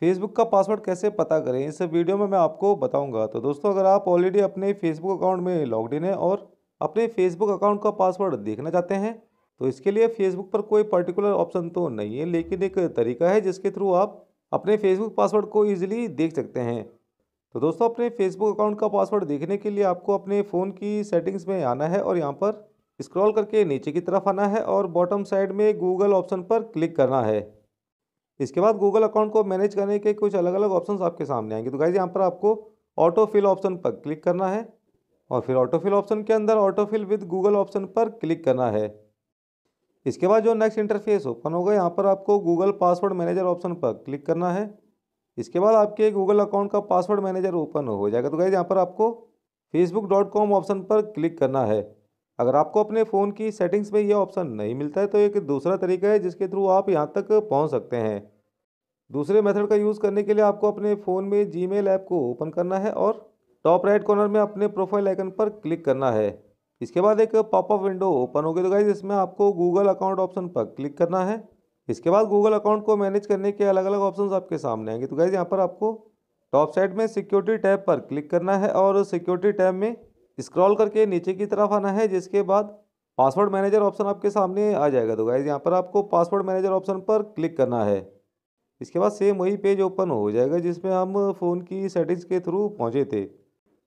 Facebook का password कैसे पता करें इस वीडियो में मैं आपको बताऊंगा तो दोस्तों अगर आप ऑलरेडी अपने फेसबुक अकाउंट में लॉगड इन है और अपने फेसबुक अकाउंट का पासवर्ड देखना चाहते हैं तो इसके लिए फेसबुक पर कोई पर्टिकुलर ऑप्शन तो नहीं है लेकिन एक तरीका है जिसके थ्रू आप अपने फेसबुक पासवर्ड को ईजिली देख सकते हैं तो दोस्तों अपने फेसबुक अकाउंट का पासवर्ड देखने के लिए आपको अपने फ़ोन की सेटिंग्स में आना है और यहाँ पर स्क्रॉल करके नीचे की तरफ आना है और बॉटम साइड में गूगल ऑप्शन पर क्लिक करना है इसके बाद गूगल अकाउंट को मैनेज करने के कुछ अलग अलग ऑप्शन आपके सामने आएंगे तो गाइज यहाँ पर आपको ऑटो फिल ऑप्शन पर क्लिक करना है और फिर ऑटो फिल ऑप्शन के अंदर auto fill with Google option पर क्लिक करना है इसके बाद जो नेक्स्ट इंटरफेस ओपन होगा यहाँ पर आपको गूगल पासवर्ड मैनेजर ऑप्शन पर क्लिक करना है इसके बाद आपके गूगल अकाउंट का पासवर्ड मैनेजर ओपन हो जाएगा तो गाइज यहाँ पर आपको फेसबुक डॉट कॉम ऑप्शन पर क्लिक करना है अगर आपको अपने फ़ोन की सेटिंग्स में यह ऑप्शन नहीं मिलता है तो एक दूसरा तरीका है जिसके थ्रू आप यहाँ तक पहुँच सकते हैं दूसरे मेथड का यूज़ करने के लिए आपको अपने फ़ोन में जी ऐप को ओपन करना है और टॉप राइट कॉर्नर में अपने प्रोफाइल आइकन पर क्लिक करना है इसके बाद एक पॉपअप विंडो ओपन होगी तो गाइज इसमें आपको गूगल अकाउंट ऑप्शन पर क्लिक करना है इसके बाद गूगल अकाउंट को मैनेज करने के अलग अलग ऑप्शंस आपके सामने आएंगे तो गाइज यहाँ पर आपको टॉप साइड में सिक्योरिटी टैब पर क्लिक करना है और सिक्योरिटी टैब में स्क्रॉल करके नीचे की तरफ आना है जिसके बाद पासवर्ड मैनेजर ऑप्शन आपके सामने आ जाएगा तो गाइज़ यहाँ पर आपको पासवर्ड मैनेजर ऑप्शन पर क्लिक करना है इसके बाद सेम वही पेज ओपन हो जाएगा जिसमें हम फ़ोन की सेटिंग्स के थ्रू पहुँचे थे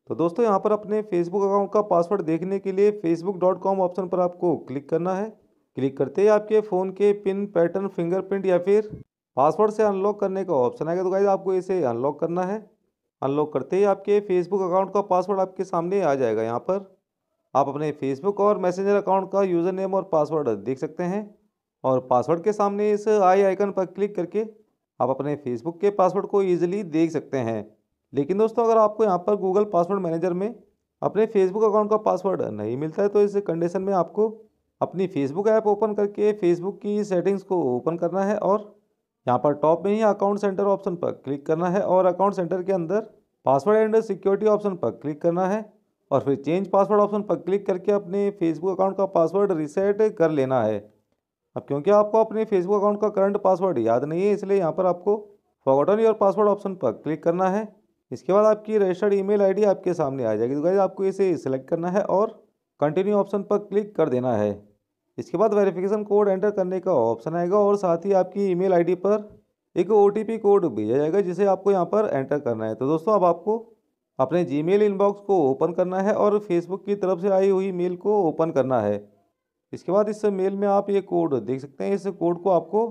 तो दोस्तों यहाँ पर अपने फेसबुक अकाउंट का पासवर्ड देखने के लिए फेसबुक डॉट कॉम ऑप्शन पर आपको क्लिक करना है क्लिक करते ही आपके फ़ोन के पिन पैटर्न फिंगरप्रिंट या फिर पासवर्ड से अनलॉक करने का ऑप्शन आएगा तो गाइज आपको इसे अनलॉक करना है अनलॉक करते ही आपके फेसबुक अकाउंट का पासवर्ड आपके सामने आ जाएगा यहाँ पर आप अपने फेसबुक और मैसेंजर अकाउंट का यूज़र नेम और पासवर्ड देख सकते हैं और पासवर्ड के सामने इस आई आइकन पर क्लिक करके आप अपने फेसबुक के पासवर्ड को ईजिली देख सकते हैं लेकिन दोस्तों अगर आपको यहाँ पर गूगल पासवर्ड मैनेजर में अपने फेसबुक अकाउंट का पासवर्ड नहीं मिलता है तो इस कंडीशन में आपको अपनी फेसबुक ऐप ओपन करके फेसबुक की सेटिंग्स को ओपन करना है और यहाँ पर टॉप में ही अकाउंट सेंटर ऑप्शन पर क्लिक करना है और अकाउंट सेंटर के अंदर पासवर्ड एंड सिक्योरिटी ऑप्शन पर क्लिक करना है और फिर चेंज पासवर्ड ऑप्शन पर क्लिक करके अपने फेसबुक अकाउंट का पासवर्ड रीसेट कर लेना है अब क्योंकि आपको अपने फेसबुक अकाउंट का करंट पासवर्ड याद नहीं है इसलिए यहाँ पर आपको फॉगटन योर पासवर्ड ऑप्शन पर क्लिक करना है इसके बाद आपकी रजिस्टर्ड ईमेल आईडी आपके सामने आ जाएगी तो गाइज आपको इसे सिलेक्ट करना है और कंटिन्यू ऑप्शन पर क्लिक कर देना है इसके बाद वेरिफिकेशन कोड एंटर करने का ऑप्शन आएगा और साथ ही आपकी ईमेल आईडी पर एक ओ कोड भेजा जाएगा जिसे आपको यहाँ पर एंटर करना है तो दोस्तों अब आपको अपने जीमेल इनबॉक्स को ओपन करना है और फेसबुक की तरफ से आई हुई मेल को ओपन करना है इसके बाद इस मेल में आप ये कोड देख सकते हैं इस कोड को आपको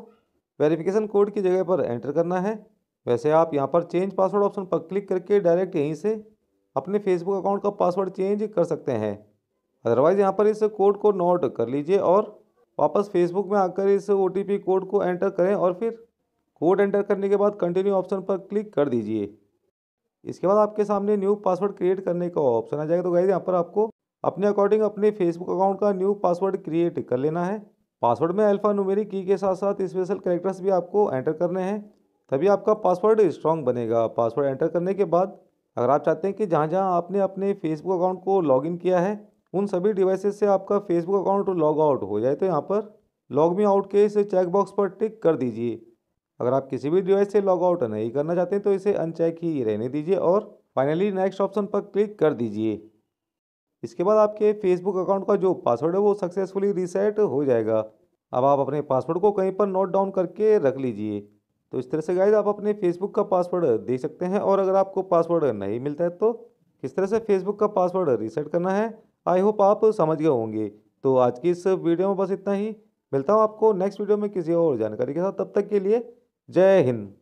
वेरिफिकेशन कोड की जगह पर एंटर करना है वैसे आप यहाँ पर चेंज पासवर्ड ऑप्शन पर क्लिक करके डायरेक्ट यहीं से अपने फेसबुक अकाउंट का पासवर्ड चेंज कर सकते हैं अदरवाइज़ यहाँ पर इस कोड को नोट कर लीजिए और वापस फेसबुक में आकर इस ओ कोड को एंटर करें और फिर कोड एंटर करने के बाद कंटिन्यू ऑप्शन पर क्लिक कर दीजिए इसके बाद आपके सामने न्यू पासवर्ड क्रिएट करने का ऑप्शन आ जाएगा तो गाइज यहाँ पर आपको अपने अकॉर्डिंग अपने फेसबुक अकाउंट का न्यू पासवर्ड क्रिएट कर लेना है पासवर्ड में अल्फा न्यूमेरिक की के साथ साथ स्पेशल कैरेक्टर्स भी आपको एंटर करने हैं तभी आपका पासवर्ड स्ट्रॉन्ग बनेगा पासवर्ड एंटर करने के बाद अगर आप चाहते हैं कि जहाँ जहाँ आपने अपने फेसबुक अकाउंट को लॉग किया है उन सभी डिवाइसेस से आपका फेसबुक अकाउंट लॉग आउट हो जाए तो यहाँ पर लॉग मी आउट के इस चेकबॉक्स पर टिक कर दीजिए अगर आप किसी भी डिवाइस से लॉग आउट नहीं करना चाहते तो इसे अनचेक ही रहने दीजिए और फाइनली नेक्स्ट ऑप्शन पर क्लिक कर दीजिए इसके बाद आपके फेसबुक अकाउंट का जो पासवर्ड है वो सक्सेसफुली रीसेट हो जाएगा अब आप अपने पासवर्ड को कहीं पर नोट डाउन करके रख लीजिए तो इस तरह से गाइज आप अपने फेसबुक का पासवर्ड दे सकते हैं और अगर आपको पासवर्ड नहीं मिलता है तो किस तरह से फेसबुक का पासवर्ड रीसेट करना है आई होप आप समझ गए होंगे तो आज की इस वीडियो में बस इतना ही मिलता हूँ आपको नेक्स्ट वीडियो में किसी और जानकारी के साथ तब तक के लिए जय हिंद